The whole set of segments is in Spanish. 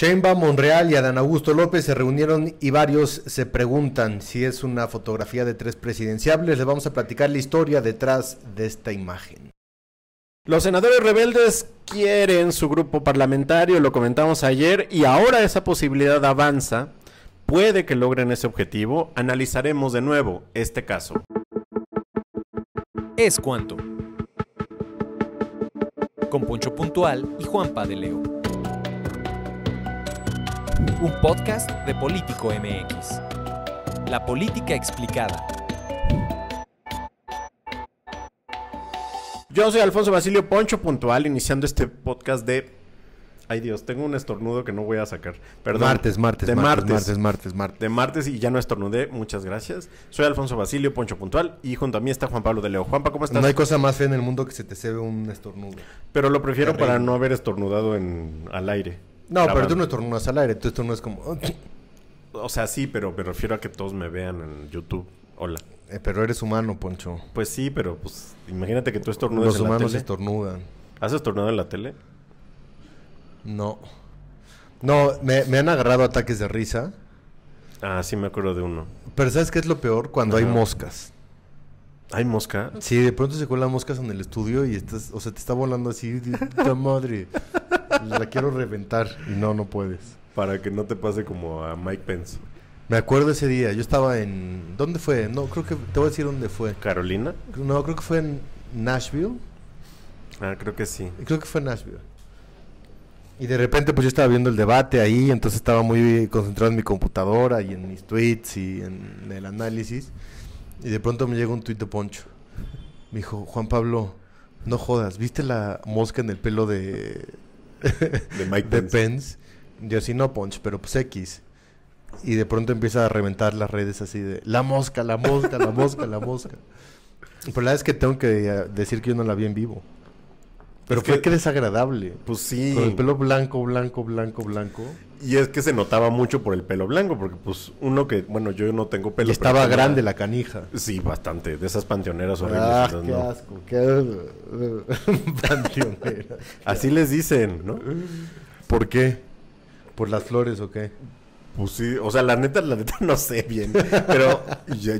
Sheinbaum, Monreal y Adán Augusto López se reunieron y varios se preguntan si es una fotografía de tres presidenciables. Les vamos a platicar la historia detrás de esta imagen. Los senadores rebeldes quieren su grupo parlamentario, lo comentamos ayer, y ahora esa posibilidad avanza. Puede que logren ese objetivo. Analizaremos de nuevo este caso. Es cuanto. Con Poncho Puntual y Juan de Leo un podcast de Político MX. La política explicada. Yo soy Alfonso Basilio Poncho Puntual, iniciando este podcast de... Ay Dios, tengo un estornudo que no voy a sacar. Perdón. Martes, martes, martes, martes, martes, martes, De martes y ya no estornudé, muchas gracias. Soy Alfonso Basilio Poncho Puntual y junto a mí está Juan Pablo de Leo. Juanpa, ¿cómo estás? No hay cosa más fea en el mundo que se te cebe un estornudo. Pero lo prefiero para no haber estornudado en, al aire. No, pero tú no estornudas al aire, tú estornudas como... Oh, o sea, sí, pero me refiero a que todos me vean en YouTube. Hola. Eh, pero eres humano, Poncho. Pues sí, pero pues imagínate que tú estornudas Los en humanos la tele. estornudan. ¿Has estornudado en la tele? No. No, me, han agarrado ataques de risa. Ah, sí, me acuerdo de uno. Pero ¿sabes qué es lo peor? Cuando hay moscas. ¿Hay mosca? Sí, de pronto se cuelan moscas en el estudio y estás, o sea, te está volando así, de, madre. La quiero reventar y no, no puedes. Para que no te pase como a Mike Pence. Me acuerdo ese día, yo estaba en... ¿Dónde fue? No, creo que... Te voy a decir dónde fue. ¿Carolina? No, creo que fue en Nashville. Ah, creo que sí. Creo que fue en Nashville. Y de repente pues yo estaba viendo el debate ahí, entonces estaba muy concentrado en mi computadora y en mis tweets y en el análisis. Y de pronto me llega un tuit de Poncho. Me dijo, Juan Pablo, no jodas, ¿viste la mosca en el pelo de de Mike Pence. Yo sí, no Punch, pero pues X. Y de pronto empieza a reventar las redes así de la mosca, la mosca, la mosca, la mosca. Pero la verdad que tengo que eh, decir que yo no la vi en vivo. Pero fue que... desagradable. Pues sí. Con el pelo blanco, blanco, blanco, blanco. Y es que se notaba mucho por el pelo blanco, porque pues uno que, bueno, yo no tengo pelo. Y estaba grande la canija. Sí, bastante. De esas panteoneras ah, horribles. Ah, qué asco, qué panteonera. Así les dicen, ¿no? ¿Por qué? ¿Por las flores o qué? Pues sí, o sea, la neta, la neta no sé bien, pero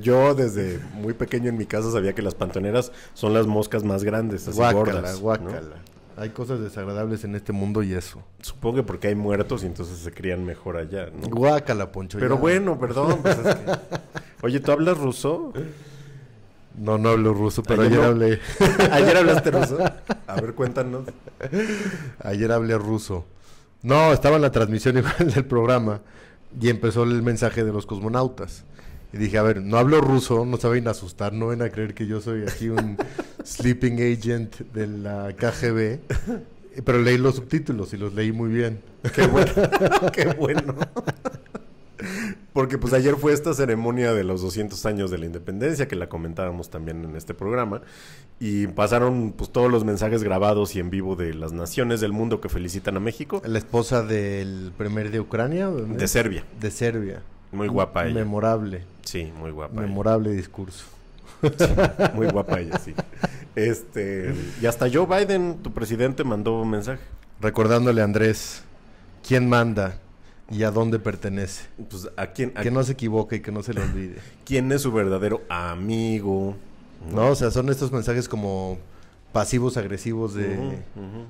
yo desde muy pequeño en mi casa sabía que las pantoneras son las moscas más grandes, así guácala, gordas. Guácala. Hay cosas desagradables en este mundo y eso. Supongo que porque hay muertos y entonces se crían mejor allá, ¿no? Guácala, Poncho. Pero bueno, perdón. Pues Oye, ¿tú hablas ruso? No, no hablo ruso, pero ayer, hablé. ¿Ayer hablaste ruso? A ver, cuéntanos. Ayer hablé ruso. No, estaba en la transmisión igual del programa y empezó el mensaje de los cosmonautas. Y dije, a ver, no hablo ruso, no saben asustar, no ven a creer que yo soy aquí un sleeping agent de la KGB. Pero leí los subtítulos y los leí muy bien. Qué bueno. Qué bueno. Porque pues ayer fue esta ceremonia de los 200 años de la independencia que la comentábamos también en este programa y pasaron pues todos los mensajes grabados y en vivo de las naciones del mundo que felicitan a México. La esposa del primer de Ucrania, de Serbia. De Serbia. Muy guapa ella. Memorable. Sí, muy guapa. Memorable discurso. muy guapa ella, sí. Este, y hasta Joe Biden, tu presidente, mandó un mensaje. Recordándole a Andrés, ¿quién manda? ¿Y a dónde pertenece? Pues a quién. que no se equivoque y que no se le olvide. ¿Quién es su verdadero amigo? No, o sea, son estos mensajes como pasivos agresivos de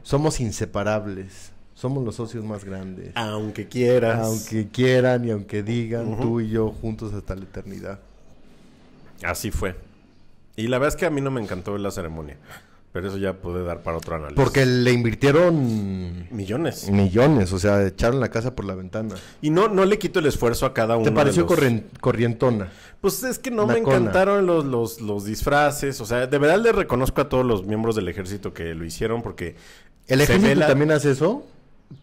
somos inseparables, somos los socios más grandes. Aunque quieras. Aunque quieran y aunque digan, tú y yo juntos hasta la eternidad. Así fue. Y la verdad es que a mí no me encantó la ceremonia. Pero eso ya puede dar para otro análisis. Porque le invirtieron millones. Millones, o sea, echaron la casa por la ventana. Y no, no le quito el esfuerzo a cada uno. ¿Te pareció corrientona? Pues es que no me encantaron los, los, los, disfraces. O sea, de verdad le reconozco a todos los miembros del ejército que lo hicieron porque... ¿El ejército también hace eso?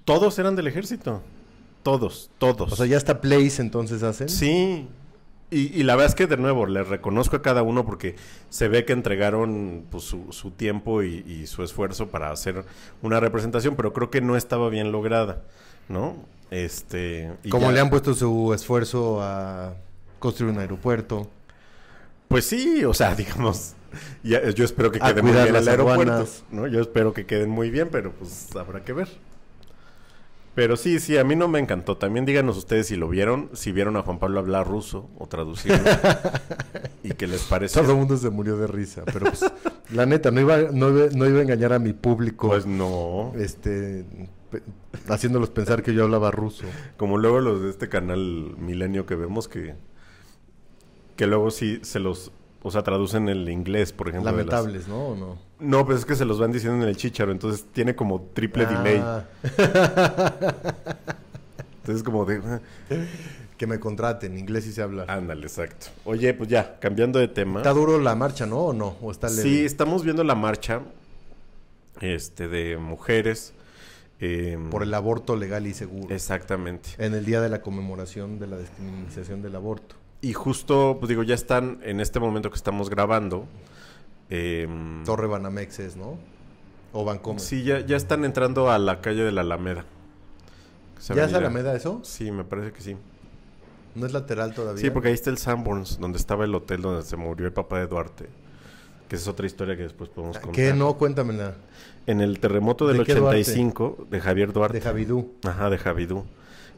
Todos eran del ejército. Todos, todos. O sea, ya hasta Place entonces hacen. Sí, y, la verdad es que de nuevo, les reconozco a cada uno porque se ve que entregaron pues, su, su, tiempo y, su esfuerzo para hacer una representación, pero creo que no estaba bien lograda, ¿no? Este, Como le han puesto su esfuerzo a construir un aeropuerto. Pues sí, o sea, digamos, yo espero que queden muy bien los aeropuertos, ¿no? Yo espero que queden muy bien, pero pues habrá que ver. Pero sí, sí, a mí no me encantó. También díganos ustedes si lo vieron, si vieron a Juan Pablo hablar ruso o traducirlo. y que les parece. Todo el mundo se murió de risa, pero pues, la neta, no iba, no, iba a engañar a mi público. Pues no. Este, haciéndolos pensar que yo hablaba ruso. Como luego los de este canal Milenio que vemos que, que luego sí se los o sea, traducen el inglés, por ejemplo. Lamentables, ¿no? ¿no? No, pues es que se los van diciendo en el chicharo, entonces tiene como triple ah. delay. Entonces como de... Ah". Que me contraten, inglés y se habla. Ándale, exacto. Oye, pues ya, cambiando de tema. Está duro la marcha, ¿no? ¿O no? o no Sí, estamos viendo la marcha este, de mujeres. Em, por el aborto legal y seguro. Exactamente. En el día de la conmemoración de la descriminalización del aborto. Y justo, pues digo, ya están en este momento que estamos grabando. Eh, Torre Banamexes, ¿no? O Bancomer. Sí, ya, ya están entrando a la calle de la Alameda. ¿Ya es Alameda eso? Sí, me parece que sí. ¿No es lateral todavía? Sí, porque ahí está el Sanborns, donde estaba el hotel donde se murió el papá de Duarte. Que es otra historia que después podemos ah, contar. ¿Qué no? Cuéntamela. En el terremoto del ¿De 85 de Javier Duarte. De Javidú. Ajá, de Javidú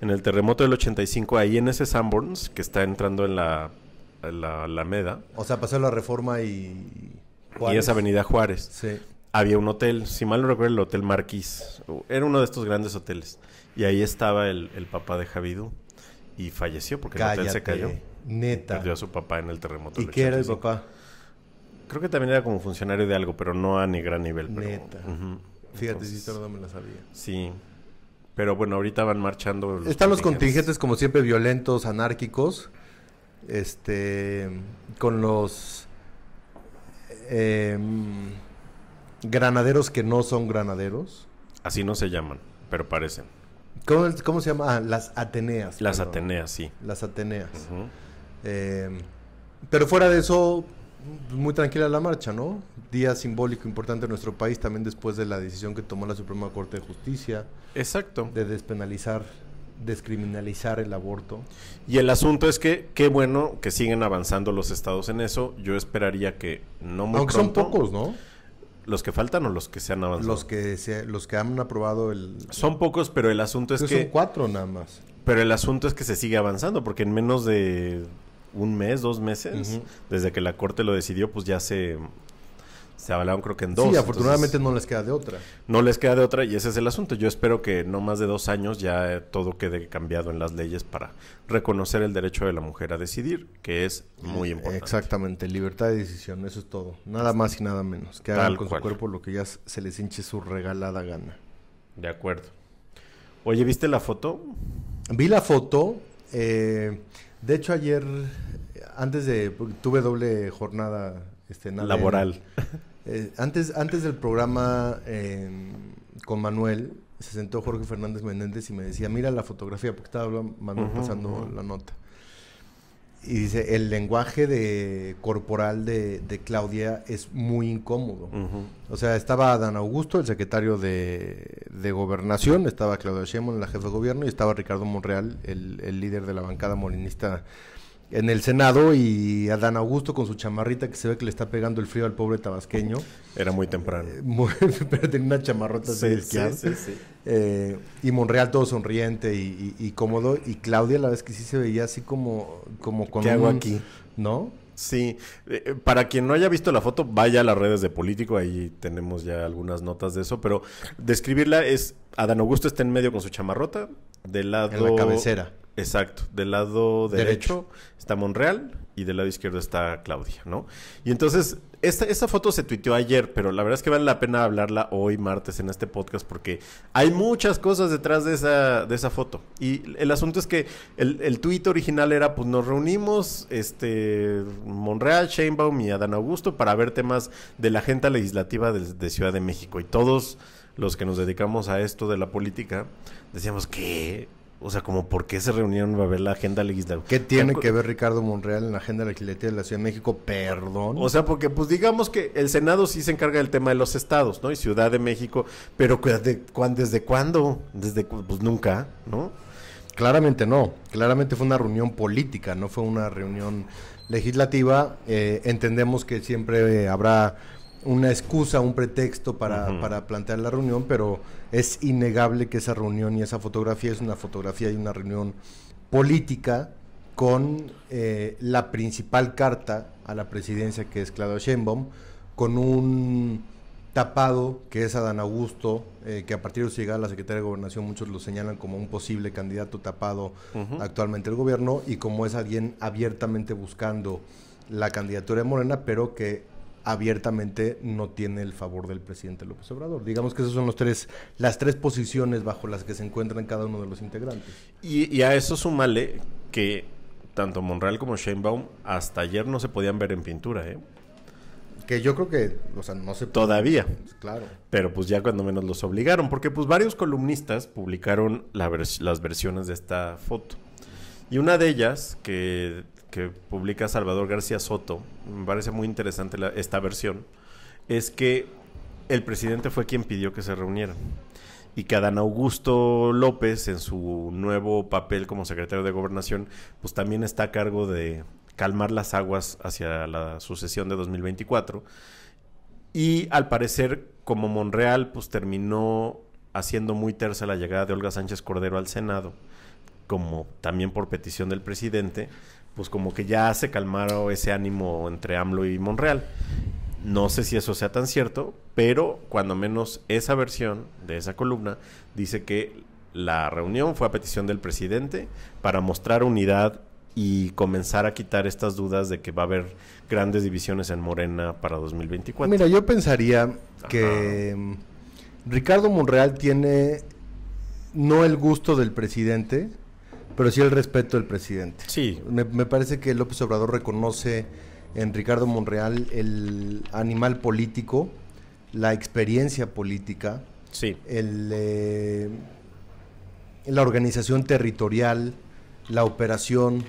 en el terremoto del 85, ahí en ese Sanborns, que está entrando en la, O sea, pasó la reforma y... Y esa avenida Juárez. Sí. Había un hotel, si mal no recuerdo, el Hotel Marquis. Era uno de estos grandes hoteles. Y ahí estaba el, papá de Javidú. Y falleció porque el hotel se cayó. Neta. Perdió a su papá en el terremoto. ¿Y qué era el papá? Creo que también era como funcionario de algo, pero no a ni gran nivel. neta. Fíjate, si todo no me lo sabía. Sí. Pero bueno, ahorita van marchando. Están los contingentes, como siempre, violentos, anárquicos. Este. Con los. Em, granaderos que no son granaderos. Así no se llaman, pero parecen. ¿Cómo, se llama? Ah, las Ateneas. Las Ateneas, sí. Las Ateneas. Em, pero fuera de eso, muy tranquila la marcha, ¿no? Día simbólico importante en nuestro país también después de la decisión que tomó la Suprema Corte de Justicia. Exacto. De despenalizar, descriminalizar el aborto. Y el asunto es que qué bueno que siguen avanzando los estados en eso. Yo esperaría que no muy Aunque son pocos, ¿no? ¿Los que faltan o los que se han avanzado? Los que, se, los que han aprobado el... Son pocos, pero el asunto es que... Son cuatro nada más. Pero el asunto es que se sigue avanzando, porque en menos de un mes, dos meses, desde que la corte lo decidió, pues ya se, se avalaron creo que en dos. Sí, afortunadamente no les queda de otra. No les queda de otra y ese es el asunto. Yo espero que no más de dos años ya todo quede cambiado en las leyes para reconocer el derecho de la mujer a decidir, que es muy eh, importante. Exactamente, libertad de decisión, eso es todo. Nada este, más y nada menos. Que haga con su cuerpo lo que ya se les hinche su regalada gana. De acuerdo. Oye, ¿viste la foto? Vi la foto. Eh, de hecho, ayer, antes de. Tuve doble jornada. Este, Laboral. Eh, antes, antes del programa em, con Manuel, se sentó Jorge Fernández Menéndez y me decía: Mira la fotografía, porque estaba Manuel pasando la nota. Y dice, el lenguaje de corporal de, de Claudia es muy incómodo. O sea, estaba Dan Augusto, el secretario de, Gobernación, estaba Claudia Sheinbaum, la jefa de gobierno, y estaba Ricardo Monreal, el, el líder de la bancada molinista en el Senado y Adán Augusto con su chamarrita que se ve que le está pegando el frío al pobre tabasqueño. Era muy temprano. Eh, pero tenía una chamarrota sí, de sí, sí, eh, y Monreal todo sonriente y, cómodo. Y Claudia la vez que sí se veía así como, como con ¿Qué hago aquí? ¿No? Sí, eh, para quien no haya visto la foto, vaya a las redes de político, ahí tenemos ya algunas notas de eso, pero describirla es, Adán Augusto está en medio con su chamarrota, de lado... En la cabecera Exacto, del lado derecho, está Monreal y del lado izquierdo está Claudia, ¿no? Y entonces, esta, esa foto se tuiteó ayer, pero la verdad es que vale la pena hablarla hoy, martes, en este podcast, porque hay muchas cosas detrás de esa, de esa foto. Y el asunto es que el, el tuit original era, pues nos reunimos, este, Monreal, Sheinbaum y Adán Augusto para ver temas de la agenda legislativa de Ciudad de México. Y todos los que nos dedicamos a esto de la política, decíamos que o sea, como por qué se reunieron a ver la agenda legislativa. ¿Qué tiene que ver Ricardo Monreal en la agenda legislativa de la Ciudad de México? Perdón. O sea, porque pues digamos que el Senado sí se encarga del tema de los estados, ¿no? Y Ciudad de México, pero ¿desde, ¿desde cuándo? Desde pues nunca, ¿no? Claramente no. Claramente fue una reunión política, no fue una reunión legislativa. Eh, entendemos que siempre habrá una excusa, un pretexto para, plantear la reunión, pero es innegable que esa reunión y esa fotografía es una fotografía y una reunión política con eh, la principal carta a la presidencia que es Claudio Sheinbaum, con un tapado que es Adán Augusto, eh, que a partir de su llegada a la Secretaría de Gobernación muchos lo señalan como un posible candidato tapado actualmente el gobierno y como es alguien abiertamente buscando la candidatura de Morena, pero que abiertamente no tiene el favor del presidente López Obrador. Digamos que esas son los tres, las tres posiciones bajo las que se encuentran cada uno de los integrantes. Y, a eso sumale que tanto Monreal como Sheinbaum hasta ayer no se podían ver en pintura, ¿eh? Que yo creo que, o sea, no se... Todavía. Pues, claro. Pero pues ya cuando menos los obligaron, porque pues varios columnistas publicaron las versiones de esta foto. Y una de ellas, que que publica Salvador García Soto, me parece muy interesante esta versión, es que el presidente fue quien pidió que se reunieran y que Adán Augusto López, en su nuevo papel como secretario de Gobernación, pues también está a cargo de calmar las aguas hacia la sucesión de 2024. Y al parecer, como Monreal, pues terminó haciendo muy tersa la llegada de Olga Sánchez Cordero al Senado, como también por petición del presidente, pues como que ya se calmaron ese ánimo entre AMLO y Monreal. No sé si eso sea tan cierto, pero cuando menos esa versión de esa columna dice que la reunión fue a petición del presidente para mostrar unidad y comenzar a quitar estas dudas de que va a haber grandes divisiones en Morena para 2024. Mira, yo pensaría que mm, Ricardo Monreal tiene no el gusto del presidente, pero sí el respeto del presidente. Sí. Me, parece que López Obrador reconoce en Ricardo Monreal el animal político, la experiencia política, sí. el, eh, la organización territorial, la operación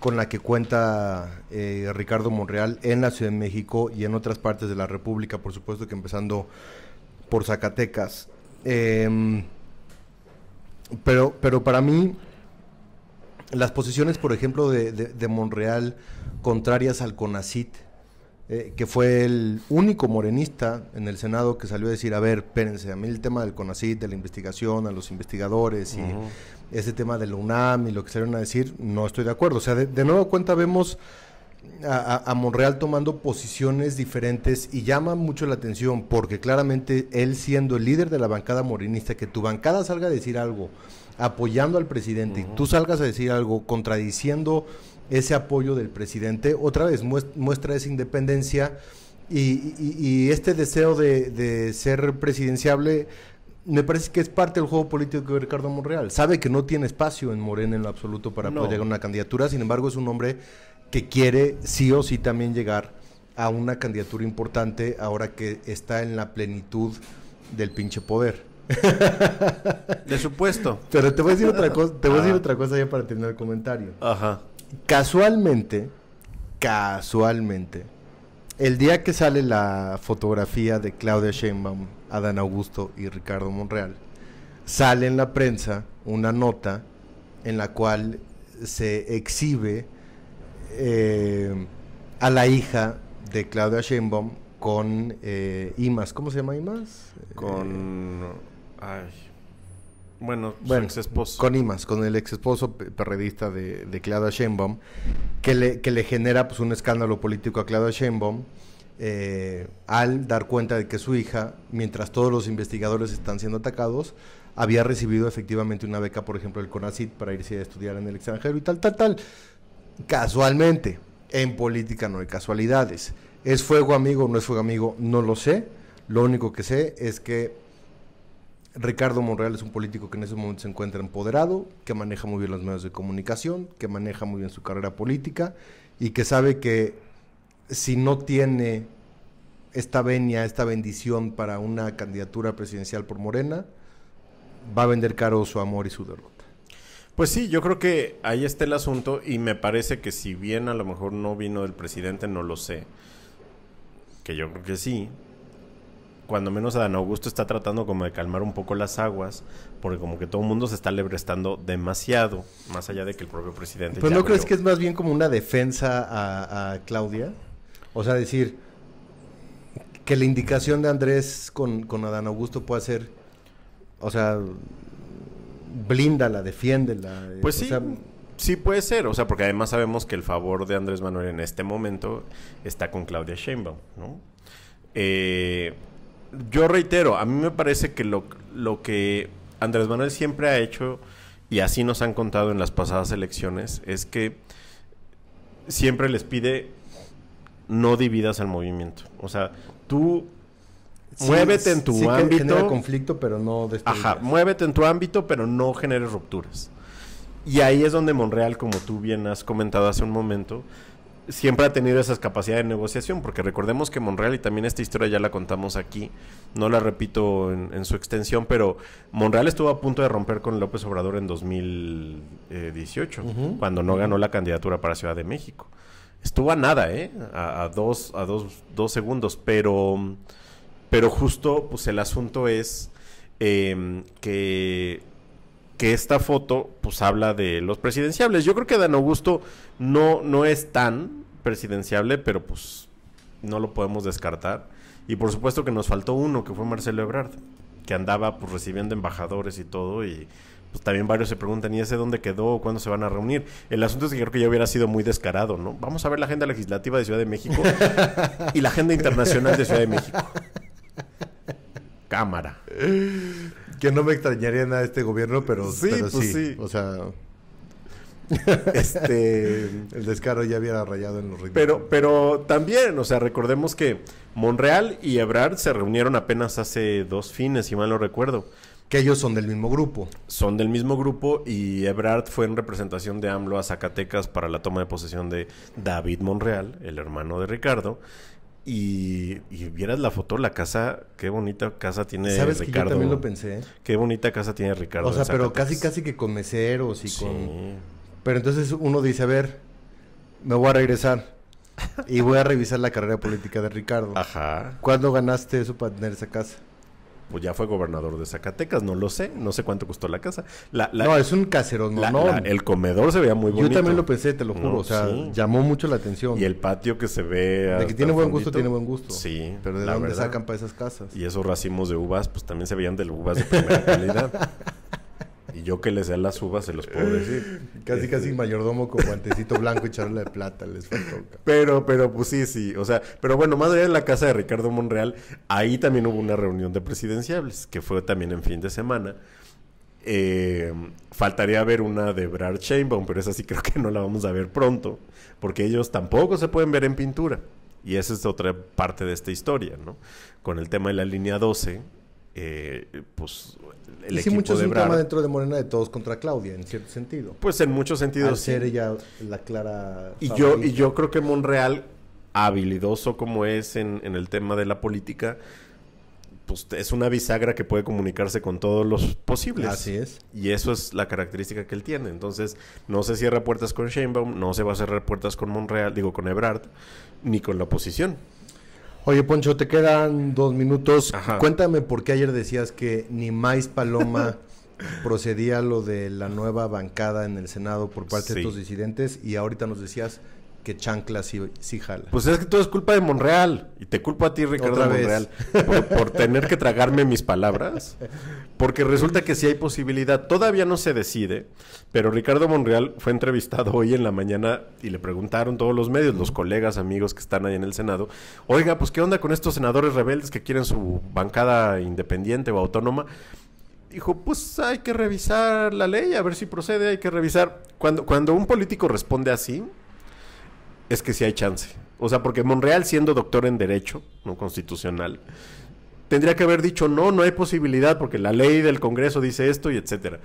con la que cuenta eh, Ricardo Monreal en la Ciudad de México y en otras partes de la República, por supuesto que empezando por Zacatecas. Em, pero, pero para mí las posiciones, por ejemplo, de, Monreal contrarias al CONACIT, eh, que fue el único morenista en el Senado que salió a decir, a ver, espérense, a mí el tema del CONACIT, de la investigación, a los investigadores y ese tema del UNAM y lo que salieron a decir, no estoy de acuerdo. O sea, de, nuevo cuenta vemos a, a, Monreal tomando posiciones diferentes y llama mucho la atención porque claramente él siendo el líder de la bancada morenista, que tu bancada salga a decir algo apoyando al presidente y tú salgas a decir algo contradiciendo ese apoyo del presidente, otra vez muestra esa independencia y, este deseo de, ser presidenciable. Me parece que es parte del juego político de Ricardo Monreal. Sabe que no tiene espacio en Morena en lo absoluto para poder llegar a una candidatura, sin embargo es un hombre que quiere sí o sí también llegar a una candidatura importante ahora que está en la plenitud del pinche poder. De supuesto. Pero te voy a decir otra cosa, te voy a decir ah. otra cosa ya para terminar el comentario. Ajá. Casualmente, casualmente, el día que sale la fotografía de Claudia Sheinbaum, Adán Augusto y Ricardo Monreal, sale en la prensa una nota en la cual se exhibe eh, a la hija de Claudia Sheinbaum con eh, Imas. ¿Cómo se llama Imas? Con... Eh, bueno, su ex esposo. Con Imas, con el ex esposo perredista de, de Claudia Sheinbaum, que le, que le genera pues, un escándalo político a Claudia Sheinbaum. Eh, al dar cuenta de que su hija, mientras todos los investigadores están siendo atacados, había recibido efectivamente una beca, por ejemplo, del CONACIT para irse a estudiar en el extranjero y tal, tal, tal. Casualmente, en política no hay casualidades. ¿Es fuego amigo o no es fuego amigo? No lo sé. Lo único que sé es que Ricardo Monreal es un político que en ese momento se encuentra empoderado, que maneja muy bien los medios de comunicación, que maneja muy bien su carrera política y que sabe que si no tiene esta venia, esta bendición para una candidatura presidencial por Morena, va a vender caro su amor y su derrota. Pues sí, yo creo que ahí está el asunto y me parece que si bien a lo mejor no vino del presidente, no lo sé, que yo creo que sí, cuando menos Adán Augusto está tratando como de calmar un poco las aguas, porque como que todo el mundo se está lebrestando demasiado, más allá de que el propio presidente... ¿Pero no crees que es más bien como una defensa a, Claudia? O sea, decir que la indicación de Andrés con, Adán Augusto puede ser, o sea, blíndala, defiéndela. Eh, pues sí. sí puede ser, o sea, porque además sabemos que el favor de Andrés Manuel en este momento está con Claudia Sheinbaum, ¿no? Eh, yo reitero, a mí me parece que lo, que Andrés Manuel siempre ha hecho, y así nos han contado en las pasadas elecciones, es que siempre les pide no dividas al movimiento. O sea, tú muévete en tu sí ámbito. Que conflicto, pero no Ajá, muévete en tu ámbito, pero no generes rupturas. Y ahí es donde Monreal, como tú bien has comentado hace un momento, siempre ha tenido esas capacidades de negociación, porque recordemos que Monreal, y también esta historia ya la contamos aquí, no la repito en, su extensión, pero Monreal estuvo a punto de romper con López Obrador en 2018, cuando no ganó la candidatura para Ciudad de México. Estuvo a nada, ¿eh? A, dos, a dos, segundos, pero, pero justo pues el asunto es em, que que esta foto pues habla de los presidenciables. Yo creo que Dan Augusto no, no es tan presidenciable, pero pues no lo podemos descartar. Y por supuesto que nos faltó uno, que fue Marcelo Ebrard, que andaba pues recibiendo embajadores y todo y pues también varios se preguntan, ¿y ese dónde quedó? ¿Cuándo se van a reunir? El asunto es que creo que ya hubiera sido muy descarado, ¿no? Vamos a ver la agenda legislativa de Ciudad de México y la agenda internacional de Ciudad de México. Cámara que no me extrañaría nada este gobierno, pero pues sí. sí. O sea, este, el descaro ya hubiera rayado en los ritmos. Pero, pero también, o sea, recordemos que Monreal y Ebrard se reunieron apenas hace dos fines, si mal no recuerdo. Que ellos son del mismo grupo. Son del mismo grupo y Ebrard fue en representación de AMLO a Zacatecas para la toma de posesión de David Monreal, el hermano de Ricardo. Y, vieras la foto, la casa, qué bonita casa tiene ¿Sabes Ricardo. Que yo también lo pensé. Qué bonita casa tiene Ricardo. O sea, pero casi casi que con meseros y sí. con. Pero entonces uno dice, a ver, me voy a regresar y voy a revisar la carrera política de Ricardo. Ajá. ¿Cuándo ganaste eso para tener esa casa? pues ya fue gobernador de Zacatecas, no lo sé, no sé cuánto costó la casa. La, no, es un caserón. no, el comedor se veía muy bonito. Yo también lo pensé, te lo juro, o sea, llamó mucho la atención. Y el patio que se ve... De que tiene buen gusto, tiene buen gusto. Sí. Pero de dónde sacan para esas casas. Y esos racimos de uvas, pues también se veían de uvas de primera calidad. Y yo que les dé las uvas se los puedo decir. Casi, casi este, mayordomo con guantecito blanco y charla de plata les faltó. Pero, pero, pues sí, sí. O sea, pero bueno, más allá de la casa de Ricardo Monreal, ahí también hubo una reunión de presidenciables, que fue también en fin de semana. Eh, faltaría ver una de Brad Chainbaum, pero esa sí creo que no la vamos a ver pronto, porque ellos tampoco se pueden ver en pintura. Y esa es otra parte de esta historia, ¿no? Con el tema de la línea 12, eh, pues el mucho de es un tema dentro de Morena de todos contra Claudia en cierto sentido pues en muchos sentidos ser ella la clara y yo y yo creo que Monreal habilidoso como es en, en, el tema de la política pues es una bisagra que puede comunicarse con todos los posibles. Así es. Y eso es la característica que él tiene. Entonces, no se cierra puertas con Sheinbaum, no se va a cerrar puertas con Monreal, digo, con Ebrard, ni con la oposición. Oye, Poncho, te quedan dos minutos. Cuéntame por qué ayer decías que ni más Paloma procedía lo de la nueva bancada en el Senado por parte de estos disidentes y ahorita nos decías que chancla si jala. Pues es que todo es culpa de Monreal. Y te culpo a ti, Ricardo Monreal, por, tener que tragarme mis palabras. Porque resulta que si hay posibilidad. Todavía no se decide, pero Ricardo Monreal fue entrevistado hoy en la mañana y le preguntaron todos los medios, los colegas, amigos que están ahí en el Senado. Oiga, pues ¿qué onda con estos senadores rebeldes que quieren su bancada independiente o autónoma? dijo, pues hay que revisar la ley, a ver si procede, hay que revisar. Cuando, cuando un político responde así, es que sí hay chance. O sea, porque Monreal siendo doctor en Derecho, no constitucional, tendría que haber dicho, no, no hay posibilidad porque la ley del Congreso dice esto y etcétera.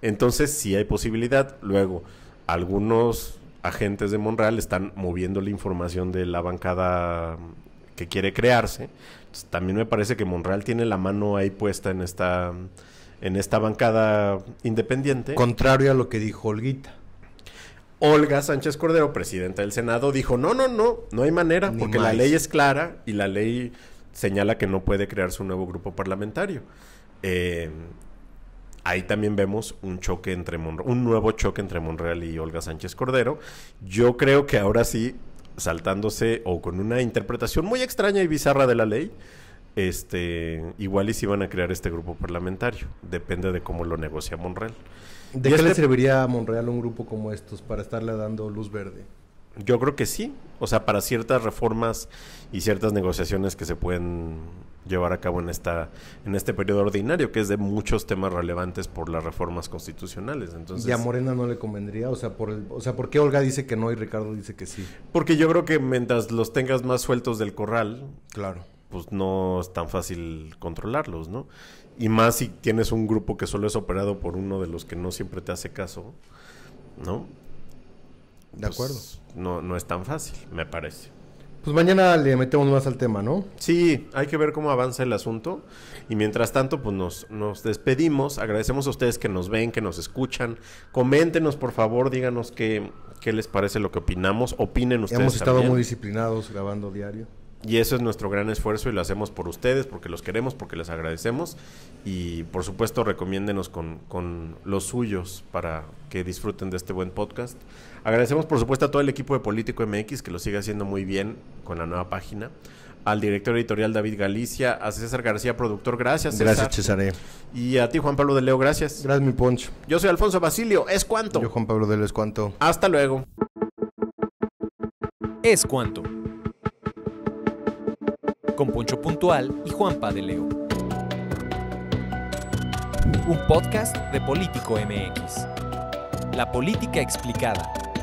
Entonces sí hay posibilidad. Luego, algunos agentes de Monreal están moviendo la información de la bancada que quiere crearse. también me parece que Monreal tiene la mano ahí puesta en esta, en esta bancada independiente. Contrario a lo que dijo Olguita. Olga Sánchez Cordero, presidenta del Senado, dijo, no, no, no, no hay manera, porque la ley es clara y la ley señala que no puede crearse un nuevo grupo parlamentario. Eh, ahí también vemos un choque entre un nuevo choque entre Monreal y Olga Sánchez Cordero. Yo creo que ahora sí, saltándose o con una interpretación muy extraña y bizarra de la ley, este, igual y si van a crear este grupo parlamentario. Depende de cómo lo negocia Monreal. ¿De qué le este serviría a Monreal un grupo como estos para estarle dando luz verde? Yo creo que sí, o sea, para ciertas reformas y ciertas negociaciones que se pueden llevar a cabo en esta en este periodo ordinario, que es de muchos temas relevantes por las reformas constitucionales. Entonces, ¿Y a Morena no le convendría? O sea, por el, o sea, ¿por qué Olga dice que no y Ricardo dice que sí? Porque yo creo que mientras los tengas más sueltos del corral, claro pues no es tan fácil controlarlos, ¿no? Y más si tienes un grupo que solo es operado por uno de los que no siempre te hace caso, ¿no? De pues, acuerdo. No, no es tan fácil, me parece. Pues mañana le metemos más al tema, ¿no? Sí, hay que ver cómo avanza el asunto. Y mientras tanto, pues nos, nos despedimos. Agradecemos a ustedes que nos ven, que nos escuchan. Coméntenos, por favor, díganos qué, qué les parece lo que opinamos. Opinen ustedes. Hemos estado muy disciplinados grabando diario. Y eso es nuestro gran esfuerzo y lo hacemos por ustedes, porque los queremos, porque les agradecemos. Y por supuesto, recomiéndenos con, los suyos para que disfruten de este buen podcast. Agradecemos, por supuesto, a todo el equipo de Político MX que lo sigue haciendo muy bien con la nueva página. Al director editorial David Galicia, a César García, productor, gracias. Gracias, Cesare. Y a ti, Juan Pablo de Leo, gracias. Gracias, mi Poncho. Yo soy Alfonso Basilio, es cuanto. Yo, Juan Pablo de Leo, es cuanto. Hasta luego. Es cuanto con Poncho Puntual y Juan de Leo. Un podcast de Político MX. La política explicada.